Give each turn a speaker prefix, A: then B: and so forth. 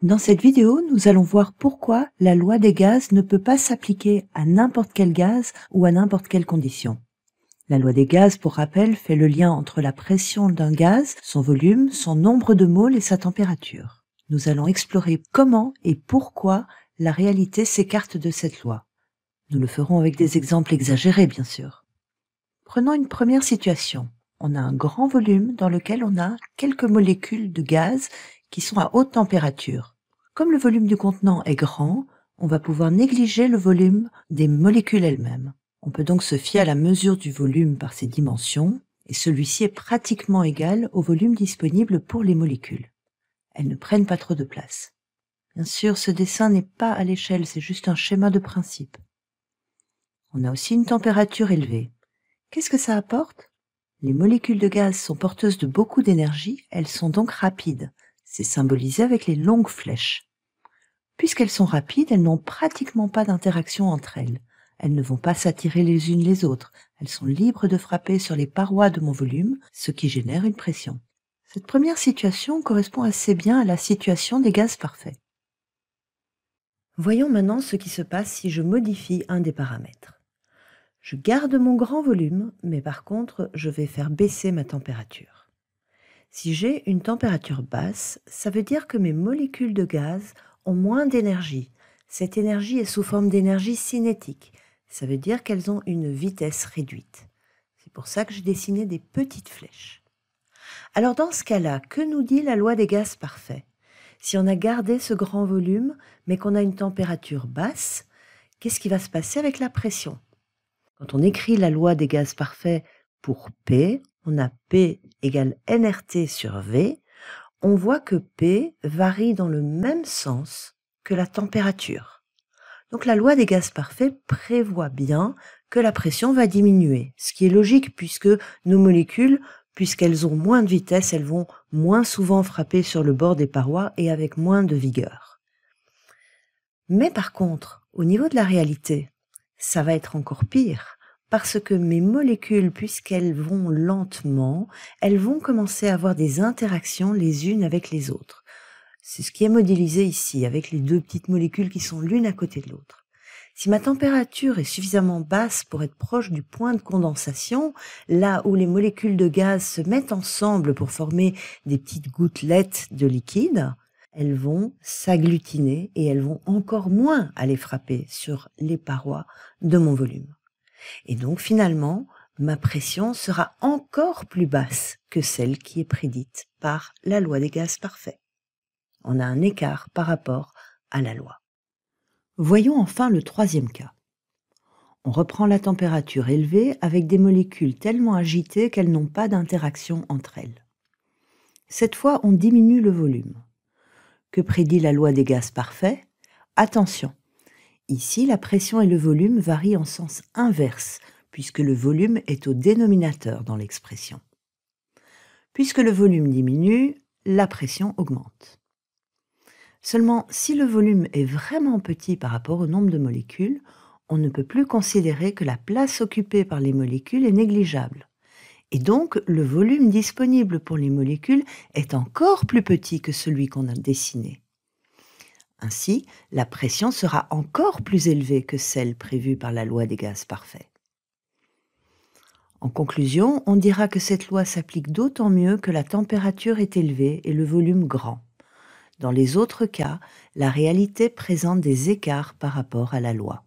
A: Dans cette vidéo, nous allons voir pourquoi la loi des gaz ne peut pas s'appliquer à n'importe quel gaz ou à n'importe quelle condition. La loi des gaz, pour rappel, fait le lien entre la pression d'un gaz, son volume, son nombre de moles et sa température. Nous allons explorer comment et pourquoi la réalité s'écarte de cette loi. Nous le ferons avec des exemples exagérés, bien sûr. Prenons une première situation on a un grand volume dans lequel on a quelques molécules de gaz qui sont à haute température. Comme le volume du contenant est grand, on va pouvoir négliger le volume des molécules elles-mêmes. On peut donc se fier à la mesure du volume par ses dimensions, et celui-ci est pratiquement égal au volume disponible pour les molécules. Elles ne prennent pas trop de place. Bien sûr, ce dessin n'est pas à l'échelle, c'est juste un schéma de principe. On a aussi une température élevée. Qu'est-ce que ça apporte les molécules de gaz sont porteuses de beaucoup d'énergie, elles sont donc rapides. C'est symbolisé avec les longues flèches. Puisqu'elles sont rapides, elles n'ont pratiquement pas d'interaction entre elles. Elles ne vont pas s'attirer les unes les autres. Elles sont libres de frapper sur les parois de mon volume, ce qui génère une pression. Cette première situation correspond assez bien à la situation des gaz parfaits. Voyons maintenant ce qui se passe si je modifie un des paramètres. Je garde mon grand volume, mais par contre, je vais faire baisser ma température. Si j'ai une température basse, ça veut dire que mes molécules de gaz ont moins d'énergie. Cette énergie est sous forme d'énergie cinétique. Ça veut dire qu'elles ont une vitesse réduite. C'est pour ça que j'ai dessiné des petites flèches. Alors dans ce cas-là, que nous dit la loi des gaz parfaits Si on a gardé ce grand volume, mais qu'on a une température basse, qu'est-ce qui va se passer avec la pression quand on écrit la loi des gaz parfaits pour P, on a P égale nRT sur V, on voit que P varie dans le même sens que la température. Donc la loi des gaz parfaits prévoit bien que la pression va diminuer, ce qui est logique puisque nos molécules, puisqu'elles ont moins de vitesse, elles vont moins souvent frapper sur le bord des parois et avec moins de vigueur. Mais par contre, au niveau de la réalité, ça va être encore pire, parce que mes molécules, puisqu'elles vont lentement, elles vont commencer à avoir des interactions les unes avec les autres. C'est ce qui est modélisé ici, avec les deux petites molécules qui sont l'une à côté de l'autre. Si ma température est suffisamment basse pour être proche du point de condensation, là où les molécules de gaz se mettent ensemble pour former des petites gouttelettes de liquide, elles vont s'agglutiner et elles vont encore moins aller frapper sur les parois de mon volume. Et donc finalement, ma pression sera encore plus basse que celle qui est prédite par la loi des gaz parfaits. On a un écart par rapport à la loi. Voyons enfin le troisième cas. On reprend la température élevée avec des molécules tellement agitées qu'elles n'ont pas d'interaction entre elles. Cette fois, on diminue le volume. Que prédit la loi des gaz parfaits Attention, Ici, la pression et le volume varient en sens inverse, puisque le volume est au dénominateur dans l'expression. Puisque le volume diminue, la pression augmente. Seulement, si le volume est vraiment petit par rapport au nombre de molécules, on ne peut plus considérer que la place occupée par les molécules est négligeable. Et donc, le volume disponible pour les molécules est encore plus petit que celui qu'on a dessiné. Ainsi, la pression sera encore plus élevée que celle prévue par la loi des gaz parfaits. En conclusion, on dira que cette loi s'applique d'autant mieux que la température est élevée et le volume grand. Dans les autres cas, la réalité présente des écarts par rapport à la loi.